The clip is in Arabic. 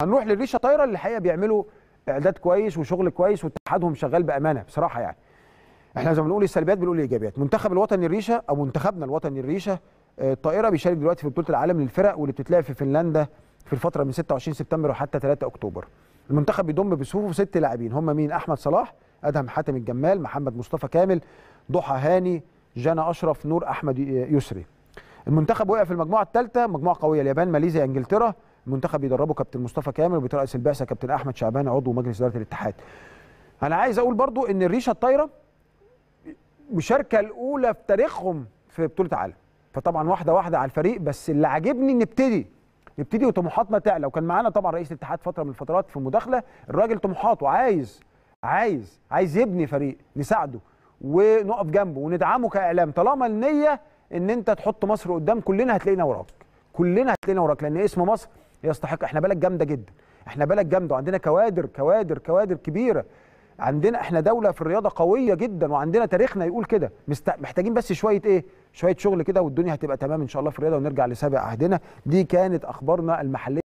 هنروح للريشه طايره اللي الحقيقه بيعملوا اعداد كويس وشغل كويس واتحادهم شغال بامانه بصراحه يعني احنا زي ما بنقول السلبيات بنقول الايجابيات منتخب الوطني الريشه او منتخبنا الوطني الريشه آه، الطائره بيشارك دلوقتي في بطوله العالم للفرق واللي بتتلعب في فنلندا في الفتره من 26 سبتمبر وحتى 3 اكتوبر المنتخب بيضم بصفوفه ست لاعبين هم مين احمد صلاح ادهم حاتم الجمال محمد مصطفى كامل ضحى هاني جانا اشرف نور احمد يسري المنتخب وقع في المجموعه الثالثه مجموعه قويه اليابان ماليزيا انجلترا المنتخب بيدربه كابتن مصطفى كامل وبترأس البعثه كابتن احمد شعبان عضو مجلس اداره الاتحاد انا عايز اقول برضو ان الريشه الطايره مشاركه الاولى في تاريخهم في بطوله عالم فطبعا واحده واحده على الفريق بس اللي عاجبني نبتدي نبتدي وطموحاتنا تعلى وكان معانا طبعا رئيس الاتحاد فتره من الفترات في مداخله الراجل طموحاته عايز عايز عايز يبني فريق نساعده ونقف جنبه وندعمه كاعلام طالما النيه ان انت تحط مصر قدام كلنا هتلاقينا وراك كلنا هتلاقينا وراك لان اسم مصر يستحق احنا بلد جامده جدا احنا بلد جامده وعندنا كوادر كوادر كوادر كبيره عندنا احنا دوله في الرياضه قويه جدا وعندنا تاريخنا يقول كده محتاجين بس شويه ايه شويه شغل كده والدنيا هتبقى تمام ان شاء الله في الرياضه ونرجع لسابق عهدنا دي كانت اخبارنا المحليه